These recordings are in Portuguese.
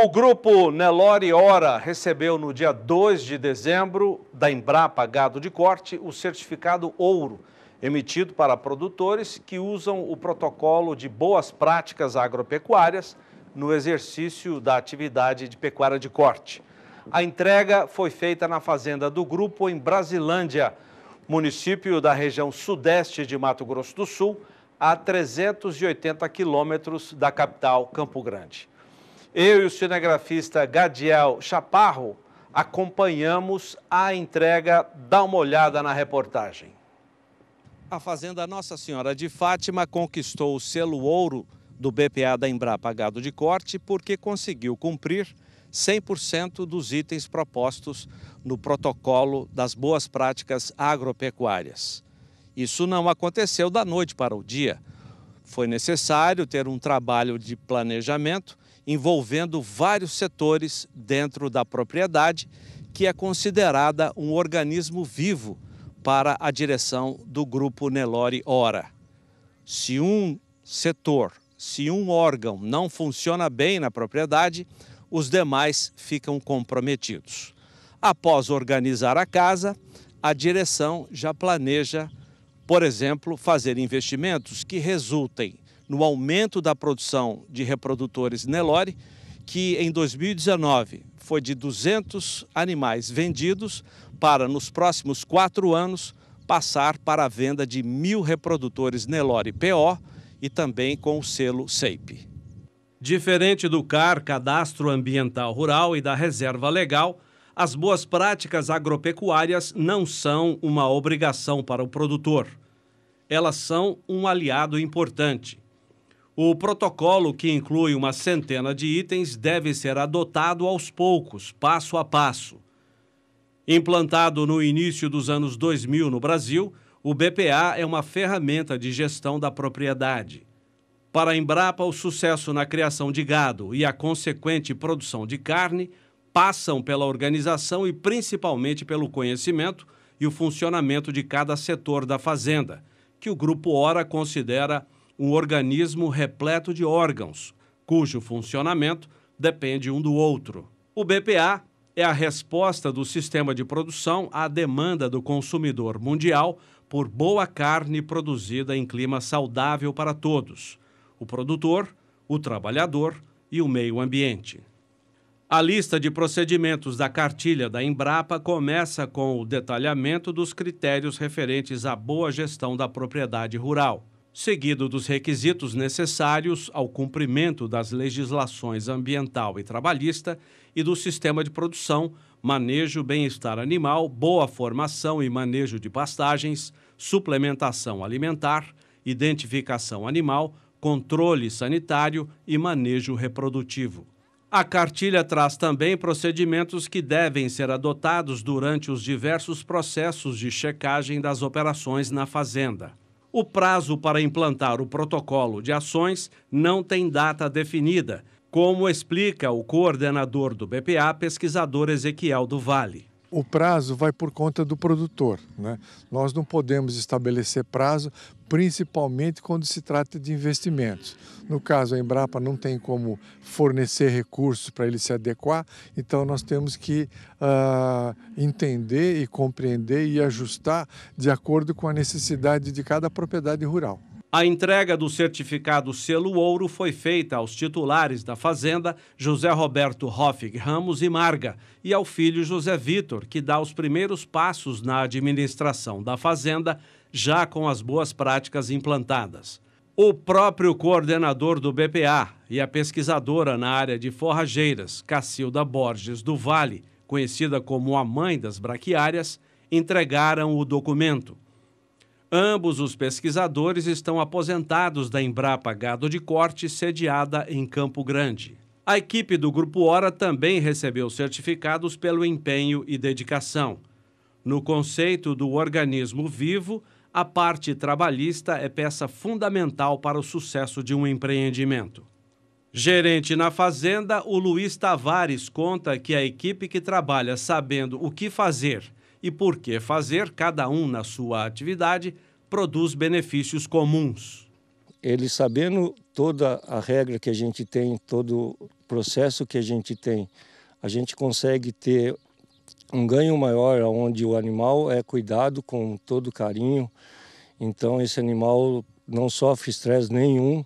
O grupo Nelore Ora recebeu no dia 2 de dezembro da Embrapa Gado de Corte o certificado ouro, emitido para produtores que usam o protocolo de boas práticas agropecuárias no exercício da atividade de pecuária de corte. A entrega foi feita na fazenda do grupo em Brasilândia, município da região sudeste de Mato Grosso do Sul, a 380 quilômetros da capital Campo Grande. Eu e o cinegrafista Gadiel Chaparro acompanhamos a entrega. Dá uma olhada na reportagem. A fazenda Nossa Senhora de Fátima conquistou o selo ouro do BPA da Embrapa Gado de Corte porque conseguiu cumprir 100% dos itens propostos no protocolo das boas práticas agropecuárias. Isso não aconteceu da noite para o dia. Foi necessário ter um trabalho de planejamento envolvendo vários setores dentro da propriedade, que é considerada um organismo vivo para a direção do grupo Nelore Ora. Se um setor, se um órgão não funciona bem na propriedade, os demais ficam comprometidos. Após organizar a casa, a direção já planeja, por exemplo, fazer investimentos que resultem no aumento da produção de reprodutores Nelore, que em 2019 foi de 200 animais vendidos para, nos próximos quatro anos, passar para a venda de mil reprodutores Nelore PO e também com o selo SEIP. Diferente do CAR, Cadastro Ambiental Rural e da Reserva Legal, as boas práticas agropecuárias não são uma obrigação para o produtor. Elas são um aliado importante o protocolo, que inclui uma centena de itens, deve ser adotado aos poucos, passo a passo. Implantado no início dos anos 2000 no Brasil, o BPA é uma ferramenta de gestão da propriedade. Para a Embrapa, o sucesso na criação de gado e a consequente produção de carne passam pela organização e principalmente pelo conhecimento e o funcionamento de cada setor da fazenda, que o Grupo ora considera um organismo repleto de órgãos, cujo funcionamento depende um do outro. O BPA é a resposta do sistema de produção à demanda do consumidor mundial por boa carne produzida em clima saudável para todos: o produtor, o trabalhador e o meio ambiente. A lista de procedimentos da cartilha da Embrapa começa com o detalhamento dos critérios referentes à boa gestão da propriedade rural seguido dos requisitos necessários ao cumprimento das legislações ambiental e trabalhista e do sistema de produção, manejo, bem-estar animal, boa formação e manejo de pastagens, suplementação alimentar, identificação animal, controle sanitário e manejo reprodutivo. A cartilha traz também procedimentos que devem ser adotados durante os diversos processos de checagem das operações na fazenda. O prazo para implantar o protocolo de ações não tem data definida, como explica o coordenador do BPA, pesquisador Ezequiel do Vale. O prazo vai por conta do produtor. Né? Nós não podemos estabelecer prazo principalmente quando se trata de investimentos. No caso, a Embrapa não tem como fornecer recursos para ele se adequar, então nós temos que uh, entender e compreender e ajustar de acordo com a necessidade de cada propriedade rural. A entrega do certificado selo ouro foi feita aos titulares da fazenda, José Roberto Hoffig Ramos e Marga, e ao filho José Vitor, que dá os primeiros passos na administração da fazenda, já com as boas práticas implantadas. O próprio coordenador do BPA e a pesquisadora na área de forrageiras, Cacilda Borges do Vale, conhecida como a mãe das braquiárias, entregaram o documento. Ambos os pesquisadores estão aposentados da Embrapa Gado de Corte, sediada em Campo Grande. A equipe do Grupo Hora também recebeu certificados pelo empenho e dedicação. No conceito do organismo vivo, a parte trabalhista é peça fundamental para o sucesso de um empreendimento. Gerente na Fazenda, o Luiz Tavares conta que a equipe que trabalha sabendo o que fazer e por que fazer, cada um na sua atividade, produz benefícios comuns. Ele sabendo toda a regra que a gente tem, todo o processo que a gente tem, a gente consegue ter um ganho maior onde o animal é cuidado com todo carinho. Então esse animal não sofre estresse nenhum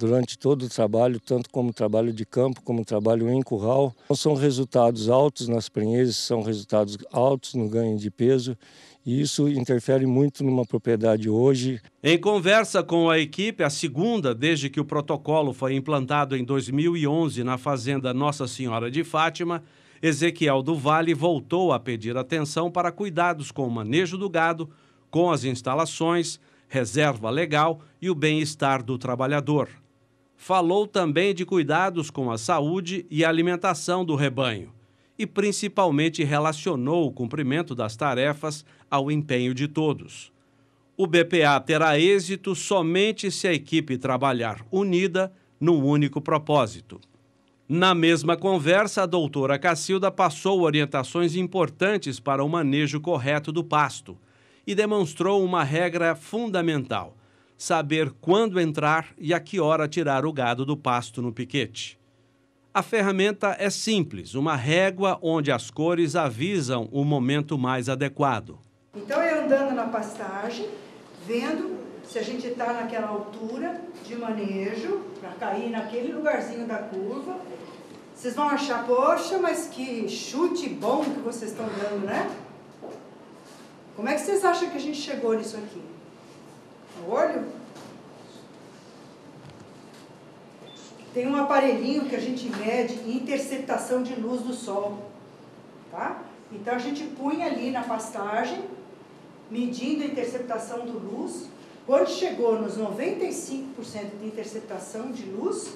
durante todo o trabalho, tanto como trabalho de campo, como trabalho em curral. Então, são resultados altos nas prenhezes, são resultados altos no ganho de peso, e isso interfere muito numa propriedade hoje. Em conversa com a equipe, a segunda desde que o protocolo foi implantado em 2011 na fazenda Nossa Senhora de Fátima, Ezequiel do Vale voltou a pedir atenção para cuidados com o manejo do gado, com as instalações, reserva legal e o bem-estar do trabalhador falou também de cuidados com a saúde e alimentação do rebanho e principalmente relacionou o cumprimento das tarefas ao empenho de todos. O BPA terá êxito somente se a equipe trabalhar unida num único propósito. Na mesma conversa, a doutora Cacilda passou orientações importantes para o manejo correto do pasto e demonstrou uma regra fundamental: saber quando entrar e a que hora tirar o gado do pasto no piquete. A ferramenta é simples, uma régua onde as cores avisam o momento mais adequado. Então é andando na pastagem, vendo se a gente está naquela altura de manejo, para cair naquele lugarzinho da curva. Vocês vão achar, poxa, mas que chute bom que vocês estão dando, né? Como é que vocês acham que a gente chegou nisso aqui? no olho? Tem um aparelhinho que a gente mede interceptação de luz do sol, tá? Então a gente punha ali na pastagem, medindo a interceptação do luz. Quando chegou nos 95% de interceptação de luz,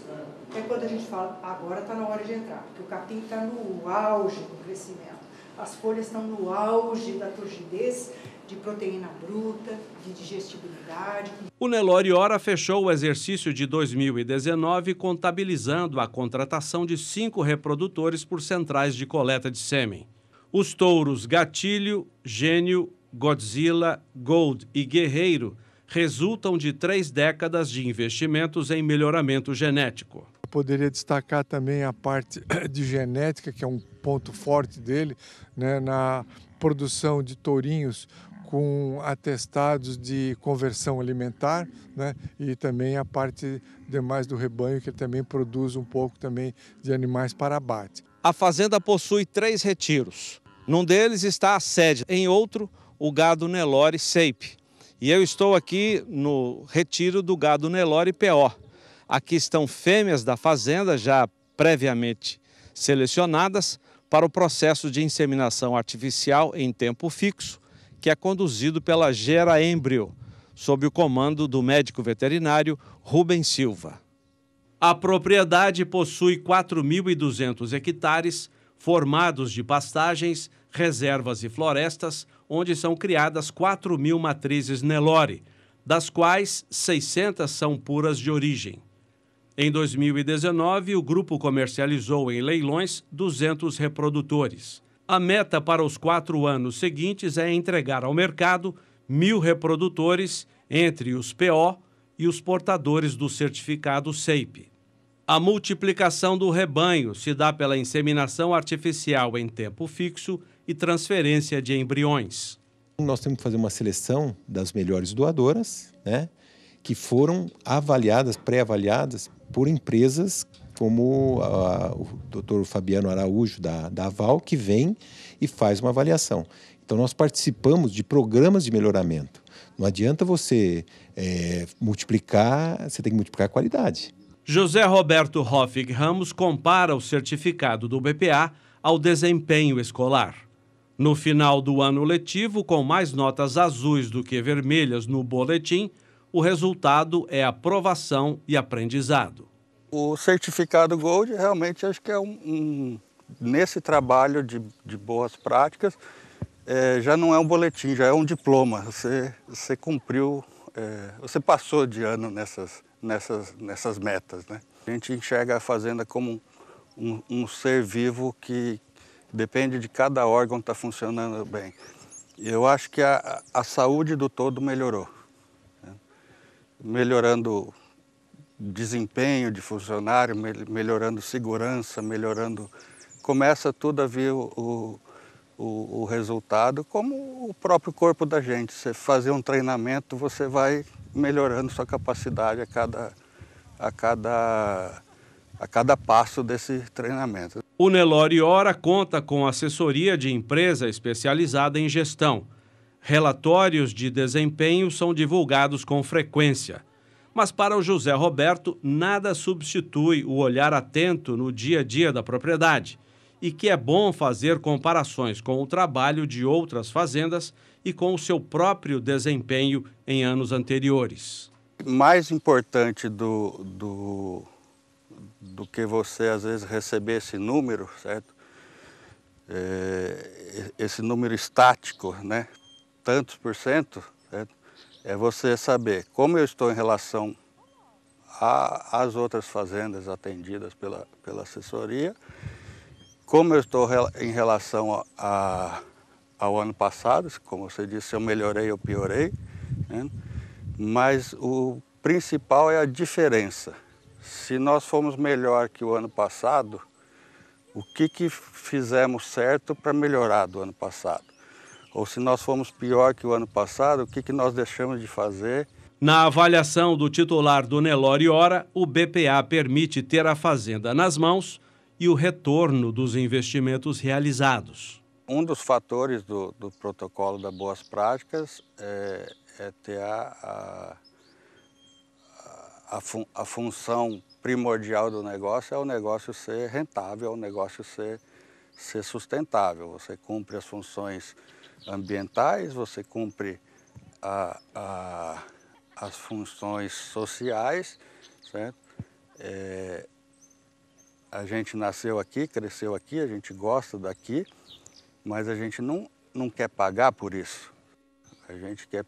é quando a gente fala, agora está na hora de entrar, porque o capim está no auge do crescimento. As folhas estão no auge da turgidez de proteína bruta, de digestibilidade. O Nelore Ora fechou o exercício de 2019 contabilizando a contratação de cinco reprodutores por centrais de coleta de sêmen. Os touros Gatilho, Gênio, Godzilla, Gold e Guerreiro resultam de três décadas de investimentos em melhoramento genético. Eu poderia destacar também a parte de genética, que é um ponto forte dele, né, na produção de tourinhos com atestados de conversão alimentar, né? E também a parte demais do rebanho que também produz um pouco também de animais para abate. A fazenda possui três retiros. Num deles está a sede, em outro o gado Nelore Seipe. E eu estou aqui no retiro do gado Nelore PO. Aqui estão fêmeas da fazenda já previamente selecionadas para o processo de inseminação artificial em tempo fixo que é conduzido pela Gera Embrio, sob o comando do médico veterinário Rubem Silva. A propriedade possui 4.200 hectares, formados de pastagens, reservas e florestas, onde são criadas 4.000 matrizes Nelore, das quais 600 são puras de origem. Em 2019, o grupo comercializou em leilões 200 reprodutores. A meta para os quatro anos seguintes é entregar ao mercado mil reprodutores entre os PO e os portadores do certificado SEIP. A multiplicação do rebanho se dá pela inseminação artificial em tempo fixo e transferência de embriões. Nós temos que fazer uma seleção das melhores doadoras, né, que foram avaliadas, pré-avaliadas por empresas como a, a, o doutor Fabiano Araújo, da, da Aval, que vem e faz uma avaliação. Então, nós participamos de programas de melhoramento. Não adianta você é, multiplicar, você tem que multiplicar a qualidade. José Roberto Hoffig Ramos compara o certificado do BPA ao desempenho escolar. No final do ano letivo, com mais notas azuis do que vermelhas no boletim, o resultado é aprovação e aprendizado o certificado Gold realmente acho que é um, um nesse trabalho de, de boas práticas, é, já não é um boletim, já é um diploma. Você, você cumpriu, é, você passou de ano nessas, nessas, nessas metas. Né? A gente enxerga a fazenda como um, um ser vivo que depende de cada órgão estar tá funcionando bem. Eu acho que a, a saúde do todo melhorou. Né? Melhorando desempenho de funcionário, melhorando segurança, melhorando. Começa tudo a vir o, o, o resultado, como o próprio corpo da gente. Você fazer um treinamento, você vai melhorando sua capacidade a cada, a cada, a cada passo desse treinamento. O Nelore Ora conta com assessoria de empresa especializada em gestão. Relatórios de desempenho são divulgados com frequência. Mas para o José Roberto, nada substitui o olhar atento no dia a dia da propriedade e que é bom fazer comparações com o trabalho de outras fazendas e com o seu próprio desempenho em anos anteriores. Mais importante do, do, do que você às vezes receber esse número, certo? É, esse número estático, né? Tantos por cento, é você saber como eu estou em relação às outras fazendas atendidas pela, pela assessoria, como eu estou em relação a, ao ano passado, como você disse, eu melhorei ou piorei, né? mas o principal é a diferença. Se nós fomos melhor que o ano passado, o que, que fizemos certo para melhorar do ano passado? ou se nós fomos pior que o ano passado, o que, que nós deixamos de fazer. Na avaliação do titular do Nelore Hora, o BPA permite ter a fazenda nas mãos e o retorno dos investimentos realizados. Um dos fatores do, do protocolo da Boas Práticas é, é ter a, a, a, fun, a função primordial do negócio é o negócio ser rentável, é o negócio ser, ser sustentável. Você cumpre as funções ambientais, você cumpre a, a, as funções sociais, certo? É, a gente nasceu aqui, cresceu aqui, a gente gosta daqui, mas a gente não, não quer pagar por isso. A gente quer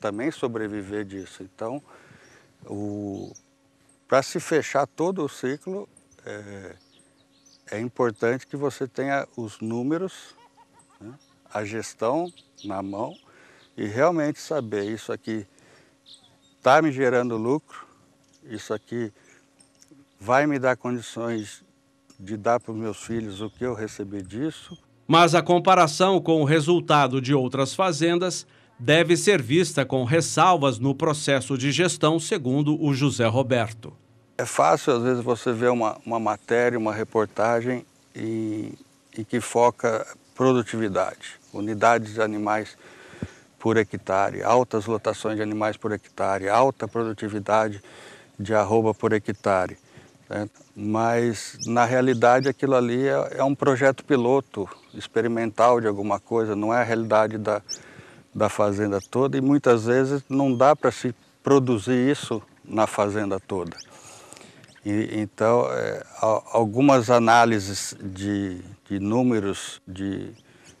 também sobreviver disso. Então, para se fechar todo o ciclo, é, é importante que você tenha os números a gestão na mão e realmente saber isso aqui está me gerando lucro, isso aqui vai me dar condições de dar para os meus filhos o que eu recebi disso. Mas a comparação com o resultado de outras fazendas deve ser vista com ressalvas no processo de gestão, segundo o José Roberto. É fácil, às vezes, você ver uma, uma matéria, uma reportagem e, e que foca produtividade unidades de animais por hectare, altas lotações de animais por hectare, alta produtividade de arroba por hectare. Né? Mas, na realidade, aquilo ali é, é, um projeto piloto, experimental de alguma coisa, não é a realidade da, da fazenda toda e muitas vezes não dá para se produzir isso na fazenda toda. E, então, é, algumas análises de, de números, de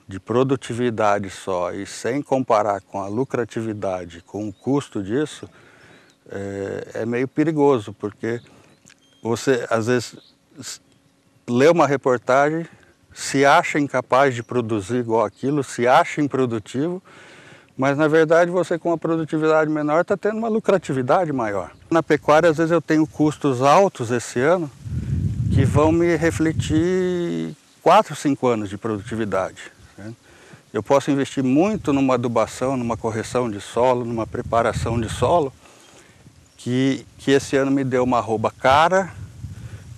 de produtividade só e sem comparar com a lucratividade, com o custo disso, é, é meio perigoso, porque você às vezes lê uma reportagem, se acha incapaz de produzir igual aquilo, se acha improdutivo, mas na verdade você com uma produtividade menor está tendo uma lucratividade maior. Na pecuária, às vezes eu tenho custos altos esse ano que vão me refletir 4, 5 anos de produtividade. Eu posso investir muito numa adubação, numa correção de solo, numa preparação de solo, que, que esse ano me deu uma rouba cara,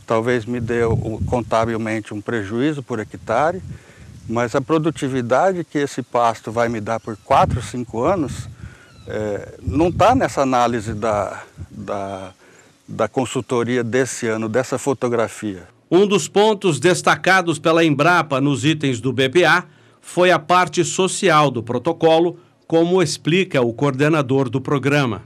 talvez me deu contabilmente um prejuízo por hectare, mas a produtividade que esse pasto vai me dar por 4, 5 anos é, não está nessa análise da, da, da consultoria desse ano, dessa fotografia. Um dos pontos destacados pela Embrapa nos itens do BPA foi a parte social do protocolo, como explica o coordenador do programa.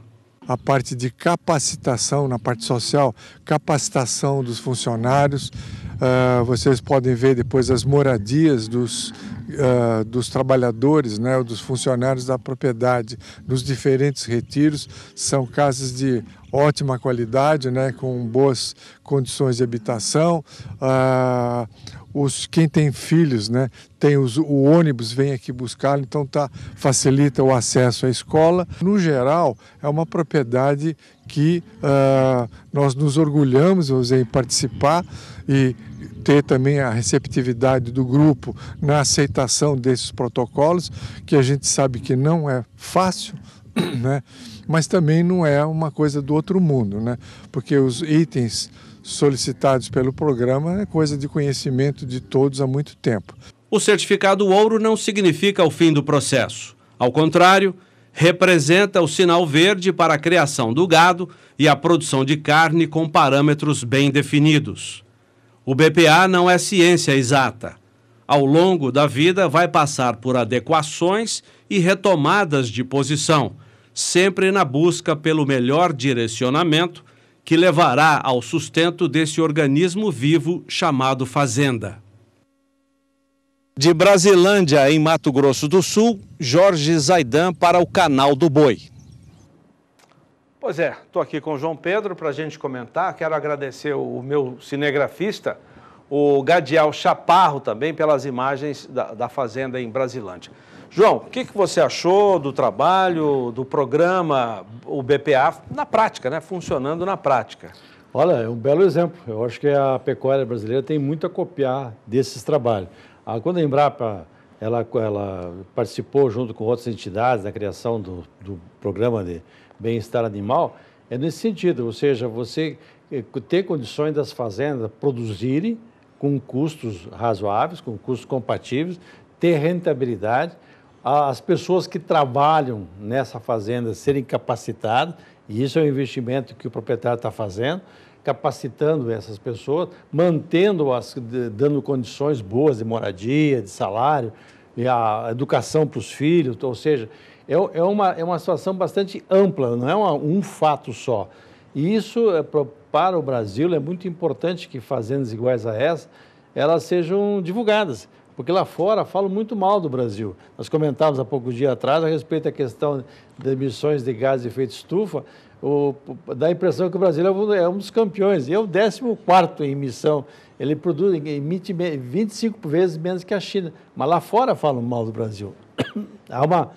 A parte de capacitação, na parte social, capacitação dos funcionários. Uh, vocês podem ver depois as moradias dos, uh, dos trabalhadores, né, dos funcionários da propriedade, nos diferentes retiros. São casas de ótima qualidade, né, com boas condições de habitação. Ah, os, quem tem filhos, né, tem os, o ônibus vem aqui buscar, então tá, facilita o acesso à escola. No geral, é uma propriedade que ah, nós nos orgulhamos dizer, em participar e ter também a receptividade do grupo na aceitação desses protocolos, que a gente sabe que não é fácil, né? mas também não é uma coisa do outro mundo, né? porque os itens solicitados pelo programa é coisa de conhecimento de todos há muito tempo. O certificado ouro não significa o fim do processo. Ao contrário, representa o sinal verde para a criação do gado e a produção de carne com parâmetros bem definidos. O BPA não é ciência exata. Ao longo da vida, vai passar por adequações e retomadas de posição, sempre na busca pelo melhor direcionamento que levará ao sustento desse organismo vivo chamado Fazenda. De Brasilândia, em Mato Grosso do Sul, Jorge Zaidan para o Canal do Boi. Pois é, estou aqui com o João Pedro para a gente comentar. Quero agradecer o meu cinegrafista, o Gadiel Chaparro, também pelas imagens da, da fazenda em Brasilândia. João, o que, que você achou do trabalho, do programa, o BPA, na prática, né? funcionando na prática? Olha, é um belo exemplo. Eu acho que a pecuária brasileira tem muito a copiar desses trabalhos. Quando a Embrapa ela, ela participou, junto com outras entidades, da criação do, do programa de bem-estar animal, é nesse sentido, ou seja, você eh, ter condições das fazendas produzirem com custos razoáveis, com custos compatíveis, ter rentabilidade as pessoas que trabalham nessa fazenda serem capacitadas, e isso é um investimento que o proprietário está fazendo, capacitando essas pessoas, mantendo-as, dando condições boas de moradia, de salário, e a educação para os filhos, ou seja, é, é, uma, é uma situação bastante ampla, não é uma, um fato só. E isso, é pro, para o Brasil, é muito importante que fazendas iguais a essa, elas sejam divulgadas. Porque lá fora falam muito mal do Brasil. Nós comentávamos há poucos dias atrás a respeito da questão de emissões de gases de efeito estufa, o, dá a impressão que o Brasil é um, é um dos campeões. E é o 14 em emissão. Ele produz, emite 25 vezes menos que a China. Mas lá fora falam mal do Brasil. Há uma,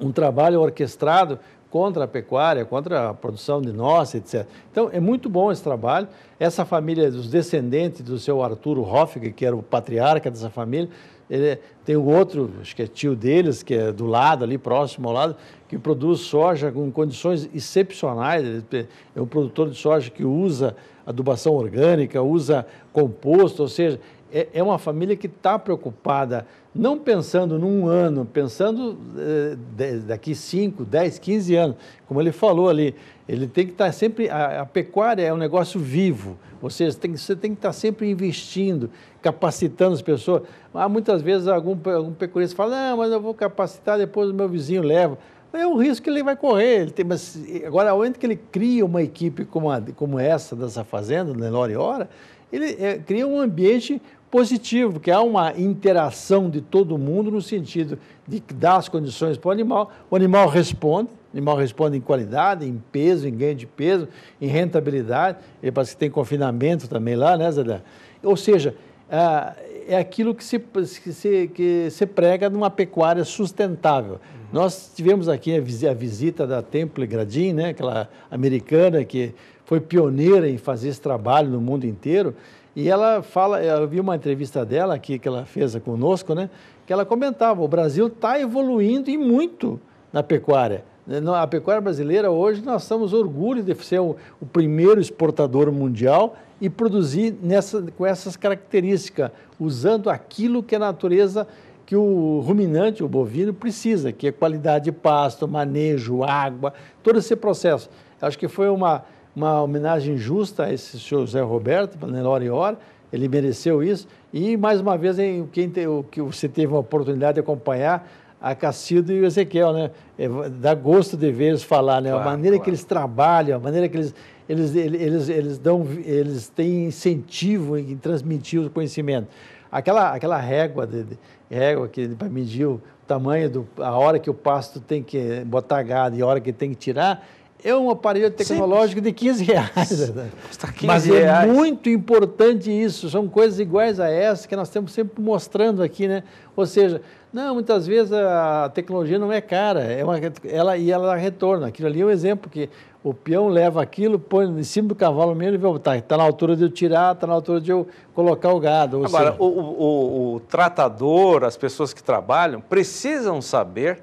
um trabalho orquestrado contra a pecuária, contra a produção de nossa, etc. Então, é muito bom esse trabalho. Essa família, os descendentes do seu Arturo Hoffig, que era o patriarca dessa família, ele, tem o outro, acho que é tio deles, que é do lado, ali próximo ao lado, que produz soja com condições excepcionais. Ele é um produtor de soja que usa adubação orgânica, usa composto, ou seja, é, é uma família que está preocupada não pensando num ano, pensando eh, daqui 5, 10, 15 anos. Como ele falou ali, ele tem que estar tá sempre. A, a pecuária é um negócio vivo, ou seja, tem, você tem que estar tá sempre investindo, capacitando as pessoas. Há ah, muitas vezes algum, algum pecuarista fala: não, mas eu vou capacitar, depois o meu vizinho leva. É o risco que ele vai correr. Ele tem, mas agora, ao momento que ele cria uma equipe como, a, como essa, dessa fazenda, Nelore Hora, ele é, cria um ambiente positivo, que há uma interação de todo mundo no sentido de dar as condições para o animal, o animal responde, o animal responde em qualidade, em peso, em ganho de peso, em rentabilidade, ele parece que tem confinamento também lá, né, Zé? Ou seja, ah, é aquilo que se, que se, que se prega numa pecuária sustentável. Uhum. Nós tivemos aqui a visita da Temple Gradin, né, aquela americana que foi pioneira em fazer esse trabalho no mundo inteiro, e ela fala, eu vi uma entrevista dela aqui que ela fez conosco, né? Que ela comentava, o Brasil está evoluindo e muito na pecuária. Né, a pecuária brasileira hoje nós somos orgulho de ser o, o primeiro exportador mundial e produzir nessa, com essas características, usando aquilo que a natureza, que o ruminante, o bovino, precisa, que é qualidade de pasto, manejo, água, todo esse processo. Acho que foi uma, uma homenagem justa a esse senhor José Roberto, melhor e Hora, ele mereceu isso. E, mais uma vez, hein, quem te, o, que você teve a oportunidade de acompanhar a Cacildo e o Ezequiel, né? É, dá gosto de ver eles falar, né? Claro, a maneira claro. que eles trabalham, a maneira que eles, eles, eles, eles, dão, eles têm incentivo em transmitir o conhecimento. Aquela, aquela régua, de, de régua que para medir o tamanho, do, a hora que o pasto tem que botar gado e a hora que tem que tirar, é um aparelho tecnológico Sim. de 15 reais. Tá 15 Mas é reais. muito importante isso. São coisas iguais a essa que nós estamos sempre mostrando aqui, né? Ou seja, não, muitas vezes a tecnologia não é cara, é uma, ela, e ela retorna. Aquilo ali é um exemplo que o peão leva aquilo, põe em cima do cavalo mesmo e vai voltar. Está tá na altura de eu tirar, está na altura de eu colocar o gado. Agora, seja... o, o, o tratador, as pessoas que trabalham, precisam saber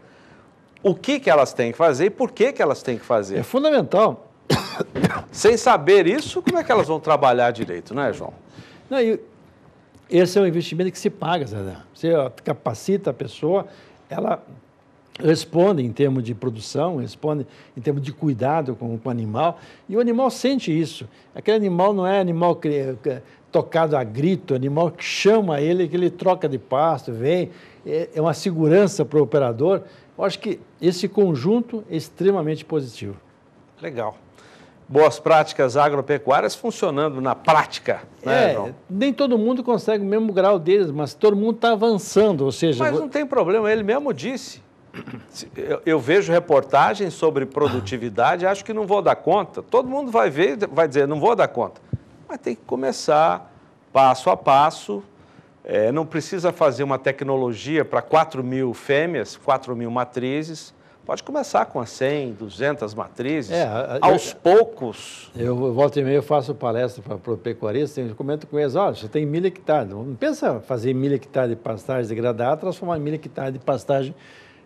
o que, que elas têm que fazer e por que, que elas têm que fazer. É fundamental. Sem saber isso, como é que elas vão trabalhar direito, né, João? Não, e esse é um investimento que se paga, Zé. Você capacita a pessoa, ela responde em termos de produção, responde em termos de cuidado com, com o animal, e o animal sente isso. Aquele animal não é animal que, que, tocado a grito, animal que chama ele, que ele troca de pasto, vem, é, é uma segurança para o operador eu acho que esse conjunto é extremamente positivo. Legal. Boas práticas agropecuárias funcionando na prática, né, é, João? Nem todo mundo consegue o mesmo grau deles, mas todo mundo está avançando, ou seja... Mas não tem problema, ele mesmo disse. Eu, eu vejo reportagens sobre produtividade, acho que não vou dar conta. Todo mundo vai ver, vai dizer, não vou dar conta. Mas tem que começar passo a passo, é, não precisa fazer uma tecnologia para 4 mil fêmeas, 4 mil matrizes. Pode começar com as 100, 200 matrizes, é, aos eu, poucos. Eu, volto e meia, eu faço palestra para o pecuarista, eu comento com eles, olha, você tem mil hectares, não pensa fazer mil hectares de pastagem degradada, transformar em mil hectares de pastagem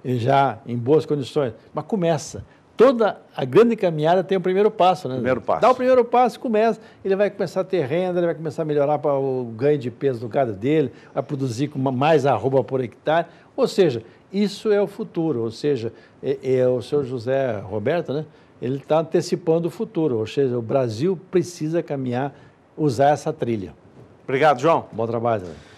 já em boas condições, mas começa toda a grande caminhada tem o primeiro passo, né? Primeiro passo. Dá o primeiro passo, começa, ele vai começar a ter renda, ele vai começar a melhorar para o ganho de peso do gado dele, vai produzir com mais arroba por hectare. Ou seja, isso é o futuro. Ou seja, é, é o senhor José Roberto, né? Ele está antecipando o futuro. Ou seja, o Brasil precisa caminhar, usar essa trilha. Obrigado, João. Bom trabalho. Né?